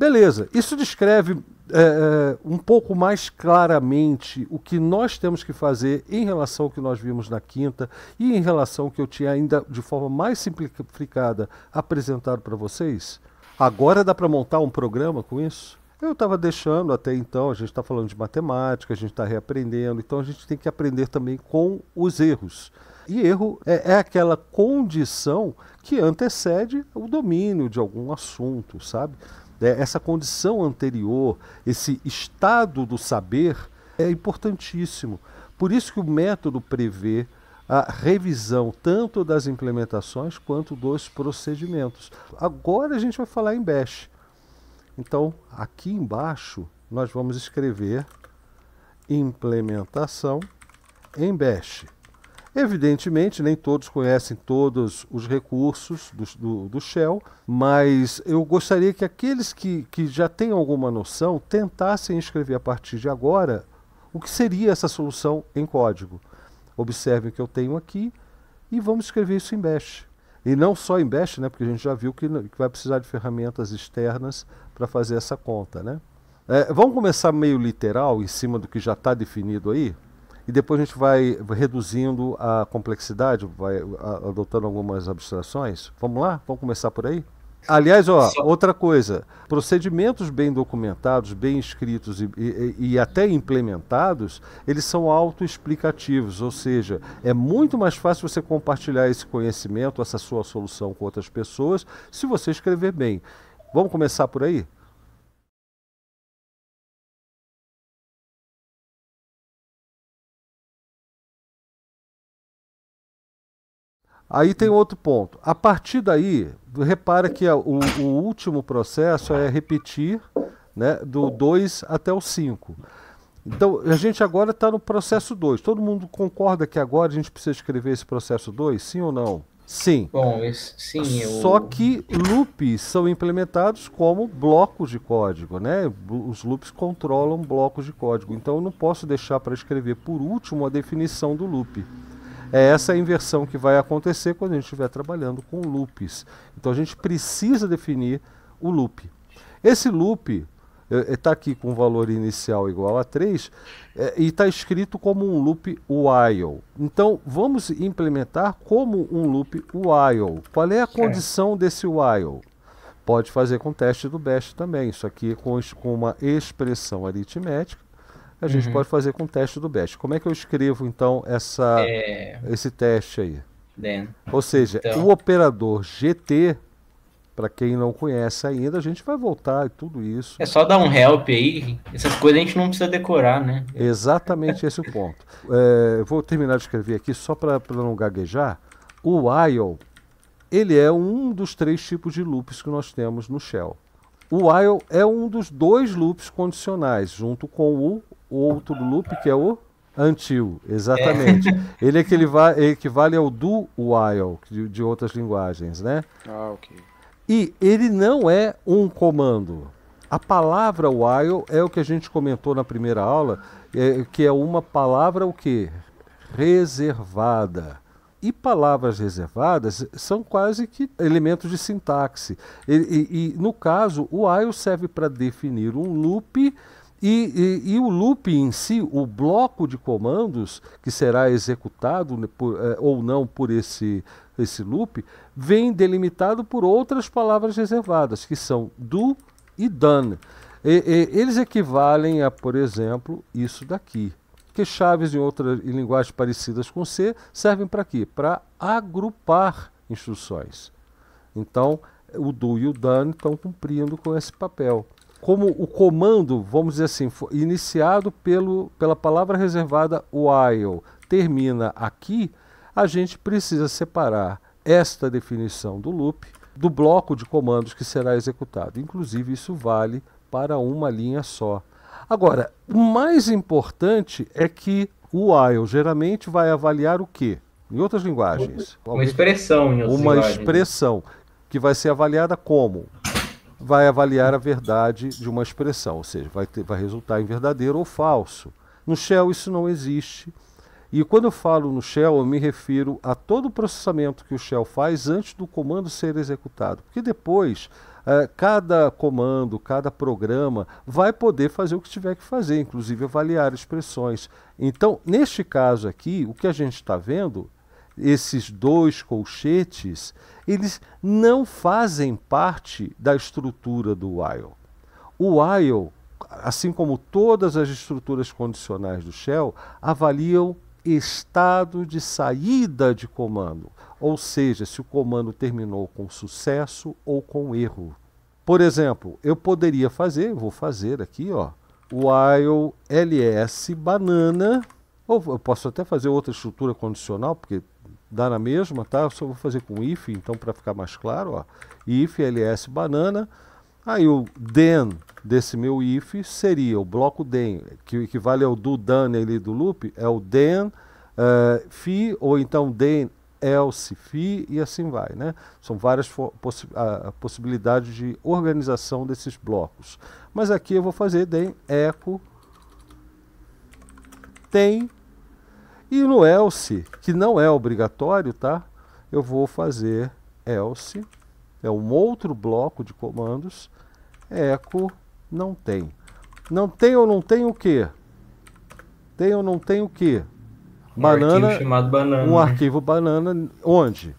Beleza, isso descreve é, é, um pouco mais claramente o que nós temos que fazer em relação ao que nós vimos na quinta e em relação ao que eu tinha ainda de forma mais simplificada apresentado para vocês. Agora dá para montar um programa com isso? Eu estava deixando até então, a gente está falando de matemática, a gente está reaprendendo, então a gente tem que aprender também com os erros. E erro é, é aquela condição que antecede o domínio de algum assunto, sabe? Né? Essa condição anterior, esse estado do saber é importantíssimo. Por isso que o método prevê a revisão tanto das implementações quanto dos procedimentos. Agora a gente vai falar em Bash. Então, aqui embaixo, nós vamos escrever implementação em Bash. Evidentemente, nem todos conhecem todos os recursos do, do, do, Shell, mas eu gostaria que aqueles que, que já têm alguma noção tentassem escrever a partir de agora o que seria essa solução em código. Observem o que eu tenho aqui e vamos escrever isso em Bash. E não só em Bash, né, porque a gente já viu que, que vai precisar de ferramentas externas para fazer essa conta. Né? É, vamos começar meio literal, em cima do que já está definido aí? e depois a gente vai reduzindo a complexidade, vai adotando algumas abstrações. Vamos lá? Vamos começar por aí? Aliás, ó, outra coisa, procedimentos bem documentados, bem escritos e, e, e até implementados, eles são autoexplicativos, ou seja, é muito mais fácil você compartilhar esse conhecimento, essa sua solução com outras pessoas, se você escrever bem. Vamos começar por aí? Aí tem outro ponto. A partir daí, repara que o, o, último processo é repetir né, do 2 até o 5. Então, a gente agora está no processo 2. Todo mundo concorda que agora a gente precisa escrever esse processo 2? Sim ou não? Sim. Bom, esse, sim. Eu... Só que loops são implementados como blocos de código, né? Os loops controlam blocos de código. Então, eu não posso deixar para escrever por último a definição do loop. É essa inversão que vai acontecer quando a gente estiver trabalhando com loops. Então a gente precisa definir o loop. Esse loop está é, é, aqui com valor inicial igual a 3 é, e está escrito como um loop while. Então vamos implementar como um loop while. Qual é a condição desse while? Pode fazer com o teste do best também. Isso aqui é com, com uma expressão aritmética a gente uhum. pode fazer com o teste do BEST. Como é que eu escrevo, então, essa, é... esse teste aí? Then. Ou seja, então... o operador GT, para quem não conhece ainda, a gente vai voltar e tudo isso. É só dar um help aí, essas coisas a gente não precisa decorar, né? Exatamente esse é o ponto. É, vou terminar de escrever aqui só para não gaguejar. O while, ele é um dos três tipos de loops que nós temos no shell. O while é um dos dois loops condicionais, junto com o o outro loop que é o until, exatamente. É. Ele equivale, equivale ao do while de, de outras linguagens, né? Ah, ok. E ele não é um comando. A palavra while é o que a gente comentou na primeira aula, é, que é uma palavra o que Reservada. E palavras reservadas são quase que elementos de sintaxe. E, e, e no caso, o while serve para definir um loop e, e, e, o loop em si, o bloco de comandos que será executado né, por, eh, ou não por esse, esse loop, vem delimitado por outras palavras reservadas, que são do e done. E, eles equivalem a, por exemplo, isso daqui. Que chaves em outras em linguagens parecidas com C servem para quê? Para agrupar instruções. Então, o do e o done estão cumprindo com esse papel como o comando, vamos dizer assim, iniciado pelo, pela palavra reservada while, termina aqui, a gente precisa separar esta definição do loop do bloco de comandos que será executado. Inclusive, isso vale para uma linha só. Agora, o mais importante é que o while geralmente vai avaliar o quê? Em outras linguagens. Uma expressão. Em outras uma linguagens. Né? expressão que vai ser avaliada como vai avaliar a verdade de uma expressão, ou seja, vai, ter, vai resultar em verdadeiro ou falso. No Shell isso não existe. E quando eu falo no Shell, eu me refiro a todo o processamento que o Shell faz antes do comando ser executado. Porque depois, uh, cada comando, cada programa vai poder fazer o que tiver que fazer, inclusive avaliar expressões. Então, neste caso aqui, o que a gente está vendo esses dois colchetes, eles não fazem parte da estrutura do while. O while, assim como todas as estruturas condicionais do shell, avaliam estado de saída de comando, ou seja, se o comando terminou com sucesso ou com erro. Por exemplo, eu poderia fazer, vou fazer aqui, ó, while ls banana, ou eu posso até fazer outra estrutura condicional, porque dá na mesma, tá? só vou fazer com if, então para ficar mais claro, ó. if ls banana, aí o then desse meu if seria o bloco then, que equivale ao do done ali do loop, é o then uh, eh, fi, ou então then else fi, e assim vai, né? São várias possi possibilidades de organização desses blocos. Mas aqui eu vou fazer then echo tem e no else, que não é obrigatório, tá? Eu vou fazer else, é um outro bloco de comandos, echo não tem. Não tem ou não tem o quê? Tem ou não tem o quê? Um banana, arquivo chamado banana. Um né? arquivo banana, onde?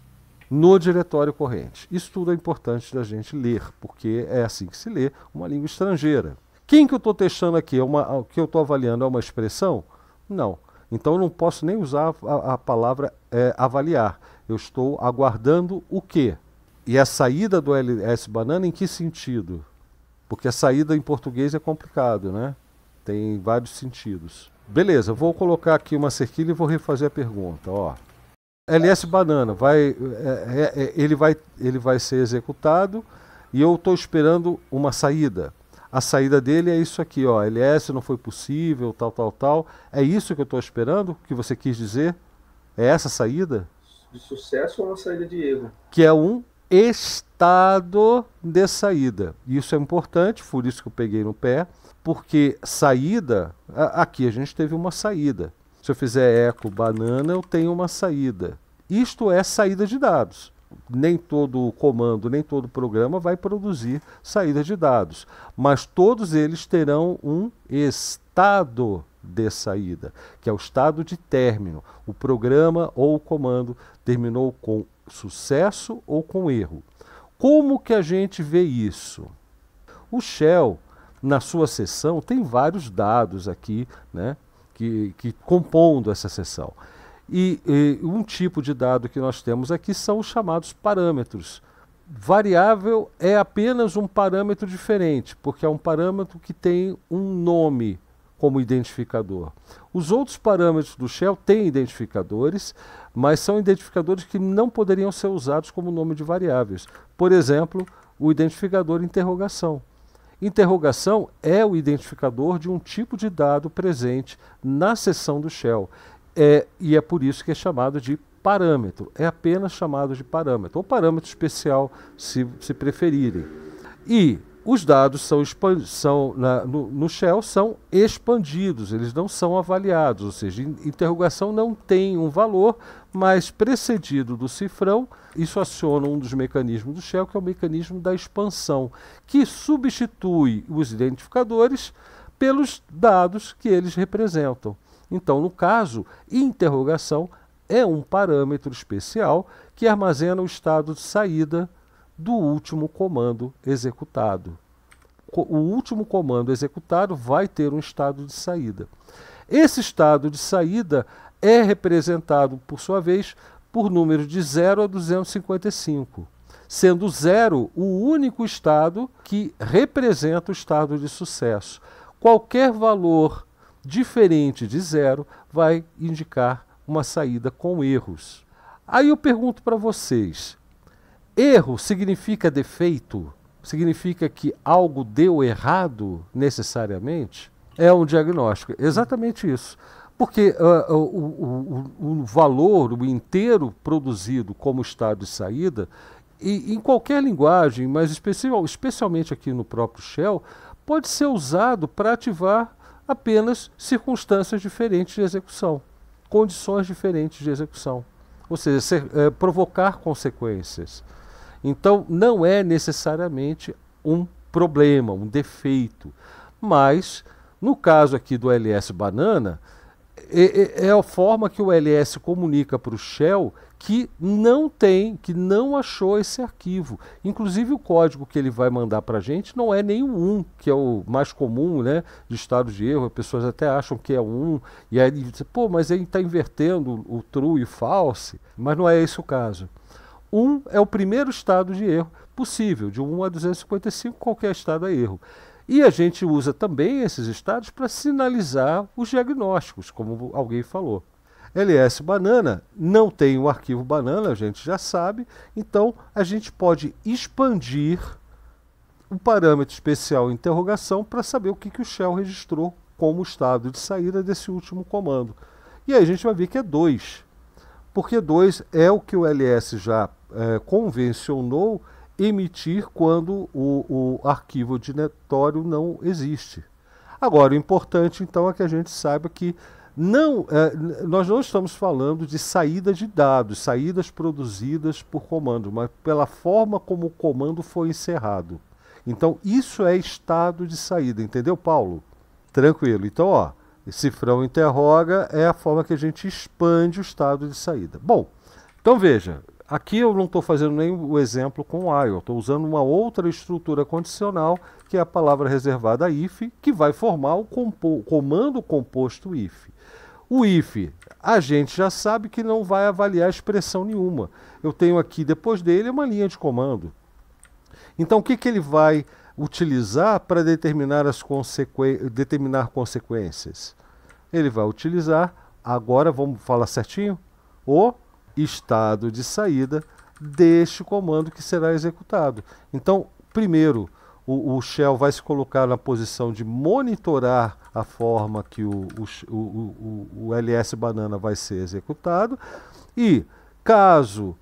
No diretório corrente. Isso tudo é importante da gente ler, porque é assim que se lê uma língua estrangeira. Quem que eu estou testando aqui? É uma, o que eu estou avaliando é uma expressão? Não. Então eu não posso nem usar a, a palavra é, avaliar. Eu estou aguardando o quê? E a saída do LS Banana em que sentido? Porque a saída em português é complicado, né? Tem vários sentidos. Beleza, vou colocar aqui uma cerquilha e vou refazer a pergunta. Ó. LS Banana, vai, é, é, é, ele, vai, ele vai ser executado e eu estou esperando uma saída a saída dele é isso aqui, ó, LS não foi possível, tal, tal, tal. É isso que eu estou esperando? que você quis dizer? É essa saída? De sucesso ou uma saída de erro? Que é um estado de saída. Isso é importante, por isso que eu peguei no pé, porque saída, aqui a gente teve uma saída. Se eu fizer eco banana, eu tenho uma saída. Isto é saída de dados nem todo comando, nem todo programa vai produzir saída de dados, mas todos eles terão um estado de saída, que é o estado de término. O programa ou o comando terminou com sucesso ou com erro. Como que a gente vê isso? O Shell, na sua sessão, tem vários dados aqui, né, que, que compondo essa sessão. E, e, um tipo de dado que nós temos aqui são os chamados parâmetros. Variável é apenas um parâmetro diferente, porque é um parâmetro que tem um nome como identificador. Os outros parâmetros do Shell têm identificadores, mas são identificadores que não poderiam ser usados como nome de variáveis. Por exemplo, o identificador interrogação. Interrogação é o identificador de um tipo de dado presente na seção do Shell. É, e é por isso que é chamado de parâmetro. É apenas chamado de parâmetro, ou parâmetro especial, se, se preferirem. E os dados são, são na, no, no, Shell são expandidos, eles não são avaliados, ou seja, interrogação não tem um valor, mas precedido do cifrão, isso aciona um dos mecanismos do Shell, que é o mecanismo da expansão, que substitui os identificadores pelos dados que eles representam. Então, no caso, interrogação é um parâmetro especial que armazena o estado de saída do último comando executado. O último comando executado vai ter um estado de saída. Esse estado de saída é representado, por sua vez, por números de 0 a 255, sendo 0 o único estado que representa o estado de sucesso. Qualquer valor diferente de zero vai indicar uma saída com erros. Aí eu pergunto para vocês: erro significa defeito? Significa que algo deu errado necessariamente? É um diagnóstico, exatamente isso. Porque uh, o, o, o, valor, o inteiro produzido como estado de saída, e, em qualquer linguagem, mas especial, especialmente aqui no próprio Shell, pode ser usado para ativar apenas circunstâncias diferentes de execução, condições diferentes de execução, ou seja, ser, é, provocar consequências. Então, não é necessariamente um problema, um defeito, mas no caso aqui do LS Banana, é, é, é a forma que o LS comunica para o Shell que não tem, que não achou esse arquivo. Inclusive o código que ele vai mandar para a gente não é nem o 1, que é o mais comum né, de estado de erro, as pessoas até acham que é um 1, e aí dizem, pô, mas ele está invertendo o true e o false, mas não é esse o caso. 1 é o primeiro estado de erro possível, de 1 a 255 qualquer estado é erro. E a gente usa também esses estados para sinalizar os diagnósticos, como alguém falou. LS Banana não tem o arquivo banana, a gente já sabe, então a gente pode expandir o parâmetro especial interrogação para saber o que, que o shell registrou como estado de saída desse último comando. E aí a gente vai ver que é 2, porque 2 é o que o LS já é, convencionou emitir quando o, o arquivo diretório não existe. Agora, o importante então é que a gente saiba que não, é, nós não estamos falando de saída de dados, saídas produzidas por comando, mas pela forma como o comando foi encerrado. Então, isso é estado de saída, entendeu, Paulo? Tranquilo. Então, ó, cifrão interroga é a forma que a gente expande o estado de saída. Bom, então veja, aqui eu não estou fazendo nem o exemplo com o while, estou usando uma outra estrutura condicional, que é a palavra reservada if, que vai formar o compo comando composto if. O if, a gente já sabe que não vai avaliar expressão nenhuma. Eu tenho aqui, depois dele, uma linha de comando. Então, o que, que ele vai utilizar para determinar, as consequ... determinar consequências? Ele vai utilizar, agora vamos falar certinho, o estado de saída deste comando que será executado. Então, primeiro, o, o, Shell vai se colocar na posição de monitorar a forma que o, o, o LS Banana vai ser executado e caso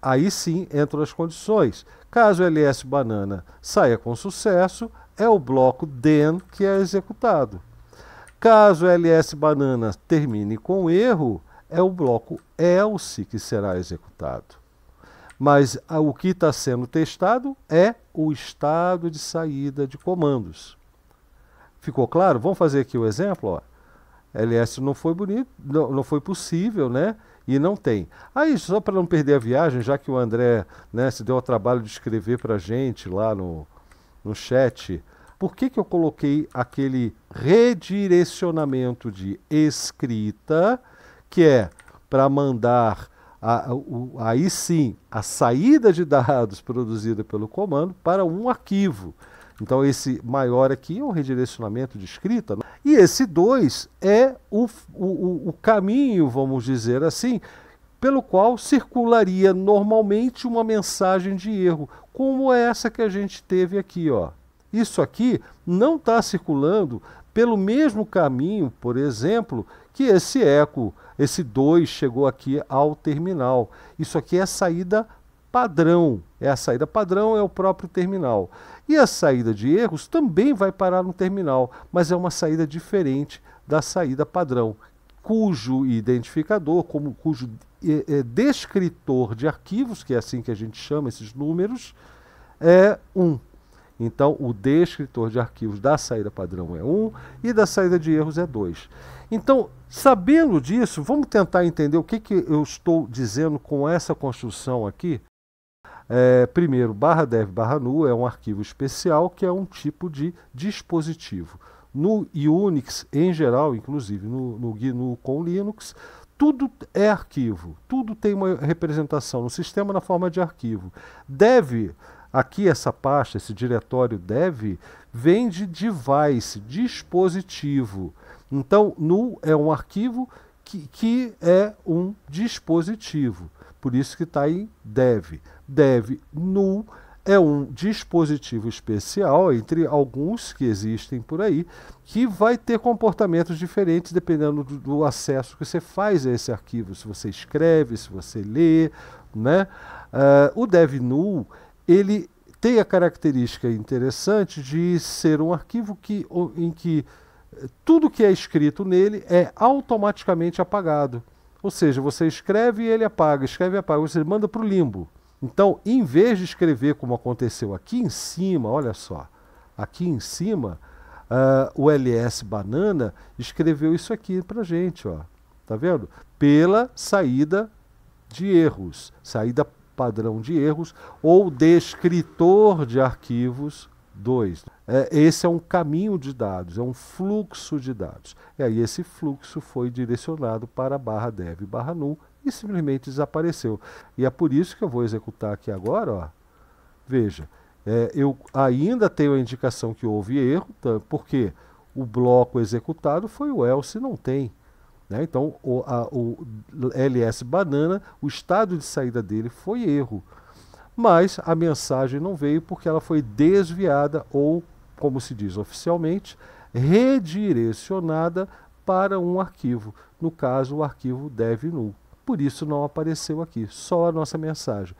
aí sim entram as condições. Caso o LS Banana saia com sucesso, é o bloco DEN que é executado. Caso o LS Banana termine com erro, é o bloco ELSE que será executado. Mas ah, o que está sendo testado é o estado de saída de comandos. Ficou claro? Vamos fazer aqui o exemplo. Ó. LS não foi bonito, não, não foi possível, né? E não tem. Aí, só para não perder a viagem, já que o André né, se deu ao trabalho de escrever para a gente lá no, no chat, por que, que eu coloquei aquele redirecionamento de escrita, que é para mandar a, o, aí sim a saída de dados produzida pelo comando para um arquivo. Então esse maior aqui é um redirecionamento de escrita. Né? E esse 2 é o, o, o caminho, vamos dizer assim, pelo qual circularia normalmente uma mensagem de erro, como essa que a gente teve aqui. Ó. Isso aqui não está circulando pelo mesmo caminho, por exemplo, que esse eco esse 2 chegou aqui ao terminal. Isso aqui é a saída padrão. É a saída padrão, é o próprio terminal. E a saída de erros também vai parar no terminal, mas é uma saída diferente da saída padrão, cujo identificador, como cujo é, é, descritor de arquivos, que é assim que a gente chama esses números, é 1. Um. Então, o descritor de arquivos da saída padrão é 1 um, e da saída de erros é 2. Então, sabendo disso, vamos tentar entender o que, que eu estou dizendo com essa construção aqui. É, primeiro, barra dev barra nu é um arquivo especial que é um tipo de dispositivo. No Unix, em geral, inclusive no, no GNU com Linux, tudo é arquivo, tudo tem uma representação no sistema na forma de arquivo. Dev aqui essa pasta, esse diretório dev vem de device, dispositivo. Então, nu é um arquivo que, que é um dispositivo. Por isso que está em dev. Dev nu é um dispositivo especial, entre alguns que existem por aí, que vai ter comportamentos diferentes dependendo do, do, acesso que você faz a esse arquivo, se você escreve, se você lê, né? Uh, o DevNull, ele tem a característica interessante de ser um arquivo que, em que tudo que é escrito nele é automaticamente apagado. Ou seja, você escreve e ele apaga, escreve e apaga, você manda para o limbo. Então, em vez de escrever como aconteceu aqui em cima, olha só, aqui em cima, uh, o LS Banana escreveu isso aqui para gente, ó. Tá vendo? Pela saída de erros, saída padrão de erros ou descritor de arquivos Dois, é, esse é um caminho de dados, é um fluxo de dados. E aí esse fluxo foi direcionado para barra dev barra null e simplesmente desapareceu. E é por isso que eu vou executar aqui agora, ó. veja, é, eu ainda tenho a indicação que houve erro, tá? porque o bloco executado foi o else não tem. Né? Então o, a, o ls banana, o estado de saída dele foi erro mas a mensagem não veio porque ela foi desviada ou, como se diz oficialmente, redirecionada para um arquivo, no caso o arquivo DevNull. null. Por isso não apareceu aqui, só a nossa mensagem.